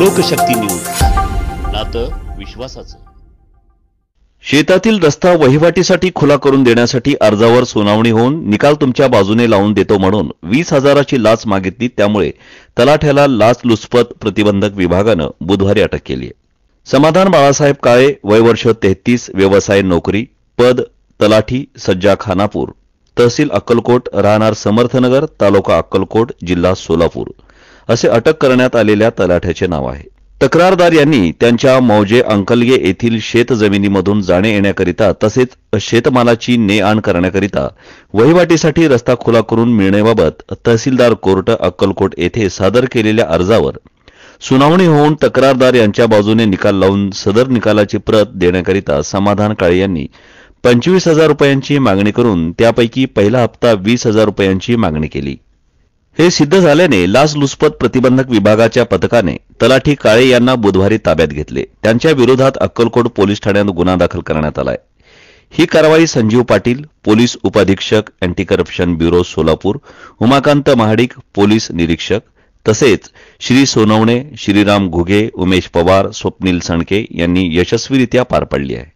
लोकशक्ती news नातं विश्वासाचं शेतातील रस्ता वहिवाटीसाठी खुला करून देण्यासाठी अर्जावर सुनावणी होऊन निकाल तुमच्या बाजूने लावून देतो म्हणून वीस हजाराची लाच मागितली त्यामुळे तलाठ्याला लाच लुचपत प्रतिबंधक विभागानं बुधवारी अटक केली समाधान बाळासाहेब काळे वयवर्ष तेहतीस व्यवसाय नोकरी पद तलाठी सज्जा खानापूर तहसील अक्कलकोट राहणार समर्थनगर तालुका अक्कलकोट जिल्हा सोलापूर असे अटक करण्यात आलेल्या तलाठ्याचे नाव आहे तक्रारदार यांनी त्यांच्या मौजे अंकलगे येथील शेत जमिनीमधून जाणे येण्याकरिता तसेच शेतमालाची ने आण करण्याकरिता वहिवाटीसाठी रस्ता खुला करून मिळण्याबाबत तहसीलदार कोर्ट अक्कलकोट येथे सादर केलेल्या अर्जावर सुनावणी होऊन तक्रारदार यांच्या बाजूने निकाल लावून सदर निकालाची प्रत देण्याकरिता समाधान काळे यांनी पंचवीस हजार रुपयांची मागणी करून त्यापैकी पहिला हप्ता वीस हजार रुपयांची मागणी केली हे सिद्ध झाल्याने लाचलुचपत प्रतिबंधक विभागाच्या पथकाने तलाठी काळे यांना बुधवारी ताब्यात घेतले त्यांच्या विरोधात अक्कलकोट पोलीस ठाण्यात गुन्हा दाखल करण्यात आलाय ही कारवाई संजीव पाटील पोलीस उपाधीक्षक anti corruption bureau Solapur Umakant Mahadik police निरीक्षक तसेच श्री सोनवणे श्रीराम घुगे उमेश पवार स्वप्नील सणके यांनी यशस्वीरित्या पार पाडली आहे